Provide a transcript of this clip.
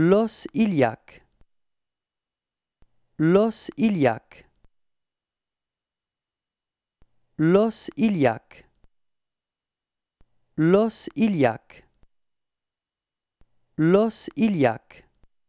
L'os iliaque. L'os iliaque. L'os iliaque. L'os iliaque. L'os iliaque.